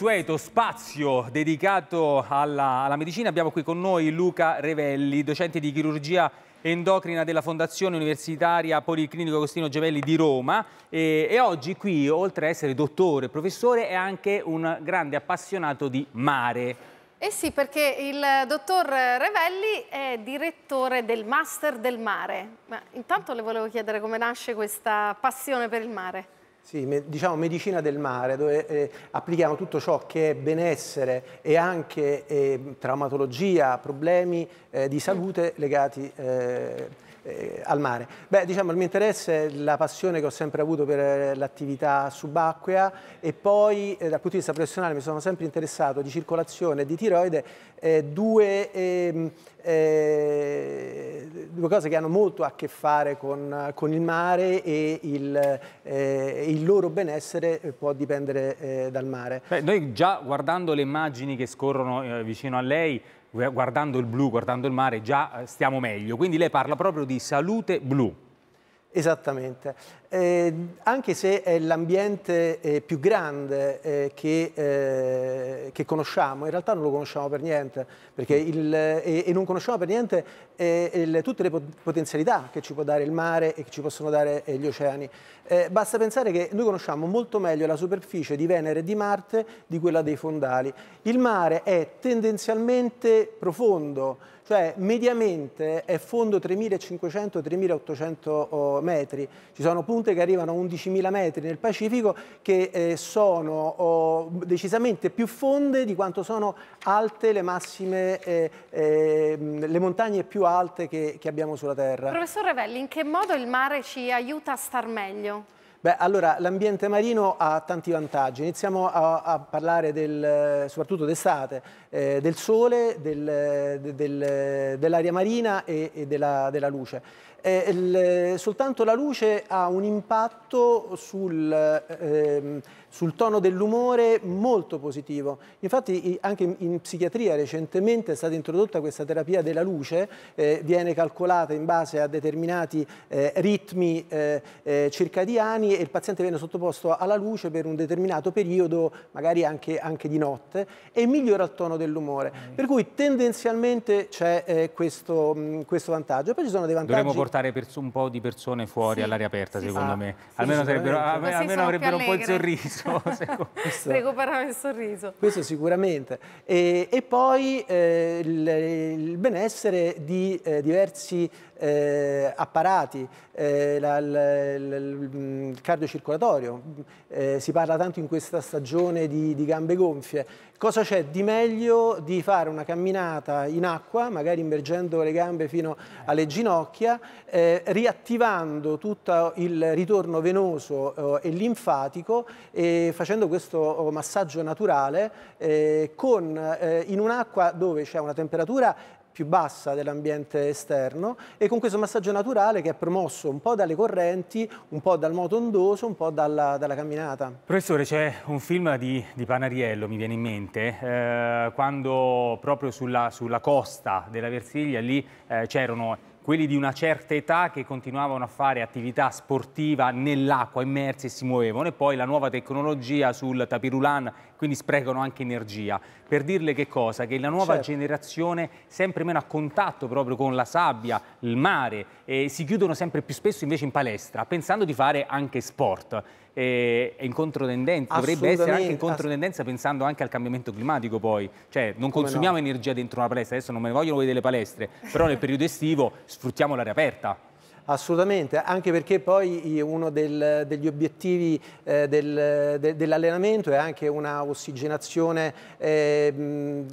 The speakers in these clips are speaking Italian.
consueto spazio dedicato alla, alla, medicina abbiamo qui con noi Luca Revelli, docente di chirurgia endocrina della Fondazione Universitaria Policlinico Agostino Gemelli di Roma e, e oggi qui, oltre a essere dottore e professore, è anche un grande appassionato di mare. Eh sì, perché il dottor Revelli è direttore del Master del Mare. Ma intanto le volevo chiedere come nasce questa passione per il mare. Sì, diciamo medicina del mare, dove eh, applichiamo tutto ciò che è benessere e anche eh, traumatologia, problemi eh, di salute legati... Eh, eh, al mare? Beh, diciamo, il mio interesse è la passione che ho sempre avuto per eh, l'attività subacquea e poi eh, dal punto di vista professionale mi sono sempre interessato di circolazione e di tiroide, eh, due, ehm, eh, due, cose che hanno molto a che fare con, con il mare e il, eh, il, loro benessere può dipendere dal mare. Beh, noi già guardando le immagini che scorrono vicino a lei, guardando il blu, guardando il mare, già eh, stiamo meglio. Quindi lei parla proprio di salute blu. Esattamente. Eh, anche se è l'ambiente eh, più grande eh, che, eh, che, conosciamo, in realtà non lo conosciamo per niente, mm. il, eh, e, non conosciamo per niente eh, il, tutte le potenzialità che ci può dare il mare e che ci possono dare gli oceani. basta pensare che noi conosciamo molto meglio la superficie di Venere e di Marte di quella dei fondali. Il mare è tendenzialmente profondo, cioè mediamente è fondo 3.500-3.800 metri, ci sono punti punte che arrivano a 11.000 metri nel Pacifico che eh, sono oh, decisamente più fonde di quanto sono alte le massime, eh, eh, le montagne più alte che, che abbiamo sulla Terra. Professor Revelli, in che modo il mare ci aiuta a star meglio? Beh, allora, l'ambiente marino ha tanti vantaggi. Iniziamo a, a parlare del, soprattutto d'estate, eh, del sole, del, del, dell'aria marina e, e della, della, luce. Eh, il, soltanto la luce ha un impatto sul... Ehm, sul tono dell'umore molto positivo. Infatti anche in psichiatria recentemente è stata introdotta questa terapia della luce, eh, viene calcolata in base a determinati eh, ritmi eh, eh, circadiani e il paziente viene sottoposto alla luce per un determinato periodo, magari anche, anche di notte, e migliora il tono dell'umore. Mm. Per cui tendenzialmente c'è eh, questo, mh, questo, vantaggio. Poi ci sono dei vantaggi... Dovremmo portare un po' di persone fuori sì. all'aria aperta, sì. secondo ah, me. Sì, almeno, sarebbero, almeno avrebbero un po' il sorriso sorriso. questo, Recuperava il sorriso. Questo sicuramente. E, e poi eh, il, il, benessere di eh, diversi eh, apparati, eh, la, la, la, il mm, cardiocircolatorio, eh, si parla tanto in questa stagione di, di gambe gonfie. Cosa c'è di meglio di fare una camminata in acqua, magari immergendo le gambe fino alle ginocchia, eh, riattivando tutto il ritorno venoso e linfatico e facendo questo massaggio naturale eh, con, eh, in un'acqua dove c'è una temperatura più bassa dell'ambiente esterno e con questo massaggio naturale che è promosso un po' dalle correnti, un po' dal moto ondoso, un po' dalla, dalla camminata. Professore, c'è un film di, di, Panariello, mi viene in mente, eh, quando proprio sulla, sulla costa della Versiglia lì eh, c'erano quelli di una certa età che continuavano a fare attività sportiva nell'acqua, immersi e si muovevano e poi la nuova tecnologia sul tapirulan, quindi sprecano anche energia. Per dirle che cosa? Che la nuova certo. generazione sempre meno a contatto proprio con la sabbia, il mare e eh, si chiudono sempre più spesso invece in palestra pensando di fare anche sport eh, è in controtendenza, dovrebbe essere anche in controtendenza pensando anche al cambiamento climatico poi, cioè non Come consumiamo no? energia dentro una palestra, adesso non me ne vogliono vedere le palestre, però nel periodo estivo sfruttiamo l'aria aperta assolutamente, anche perché poi uno del, degli obiettivi eh, del, de, dell'allenamento è anche una ossigenazione, eh,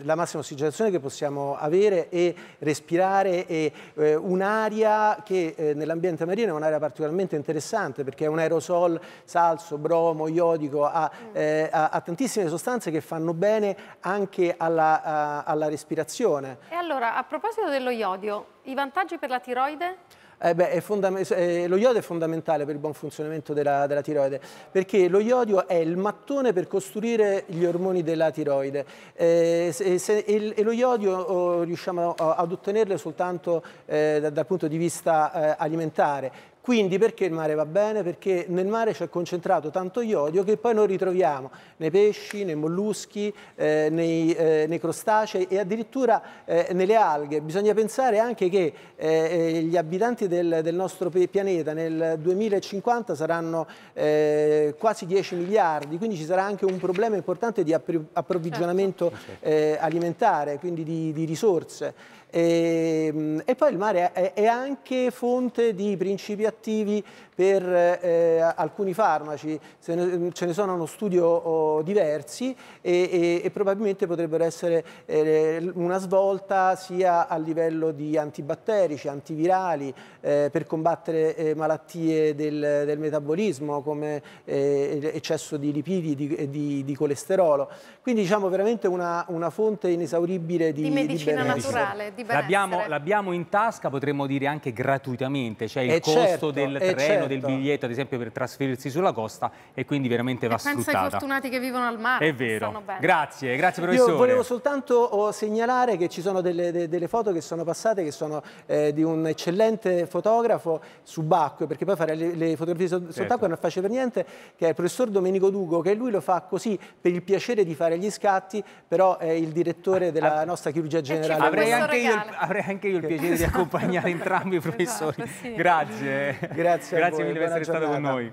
la massima ossigenazione che possiamo avere e respirare e eh, un'aria che eh, nell'ambiente marino è un'area particolarmente interessante perché è un aerosol salso, bromo, iodico, ha, mm. eh, ha, ha tantissime sostanze che fanno bene anche alla, a, alla respirazione. E allora, a proposito dello iodio, i vantaggi per la tiroide? Eh beh, eh, lo iodio è fondamentale per il buon funzionamento della, della, tiroide, perché lo iodio è il mattone per costruire gli ormoni della tiroide eh, se, se, e, e, lo iodio oh, riusciamo ad ottenerlo soltanto eh, da, dal punto di vista eh, alimentare quindi perché il mare va bene? Perché nel mare c'è concentrato tanto iodio che poi noi ritroviamo nei pesci, nei molluschi, eh, nei, eh, nei, crostacei e addirittura eh, nelle alghe. Bisogna pensare anche che eh, eh, gli abitanti del, del, nostro pianeta nel 2050 saranno eh, quasi 10 miliardi, quindi ci sarà anche un problema importante di approvvigionamento certo. alimentare, quindi di, di risorse. E, ehm, e, poi il mare è, è anche fonte di principi attivi attivi per eh, alcuni farmaci ne, ce ne sono uno studio oh, diversi e, e, e, probabilmente potrebbero essere eh, una svolta sia a livello di antibatterici, antivirali eh, per combattere eh, malattie del, del, metabolismo come eh, eccesso di lipidi e di, di, colesterolo. Quindi diciamo veramente una, una fonte inesauribile di, di medicina naturale, di benessere. L'abbiamo in tasca, potremmo dire anche gratuitamente, cioè il eh, costo certo, del treno certo. del biglietto, ad esempio, per trasferirsi sulla costa e quindi veramente va e sfruttata. Pensa ai fortunati che vivono al mare. È vero. Grazie, grazie professore. Io volevo soltanto oh, segnalare che ci sono delle, delle foto che sono passate che sono eh, di un eccellente fotografo subacqueo, perché poi fare le, le fotografie certo. sott'acqua certo. non faccio per niente, che è il professor Domenico Dugo, che lui lo fa così per il piacere di fare gli scatti, però è il direttore della ah, ah. nostra chirurgia generale. Avrei anche, io, avrei anche, io, il piacere di accompagnare entrambi i professori. Esatto, sì. Grazie. Grazie. Grazie grazie mille per essere stato con noi.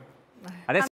Adesso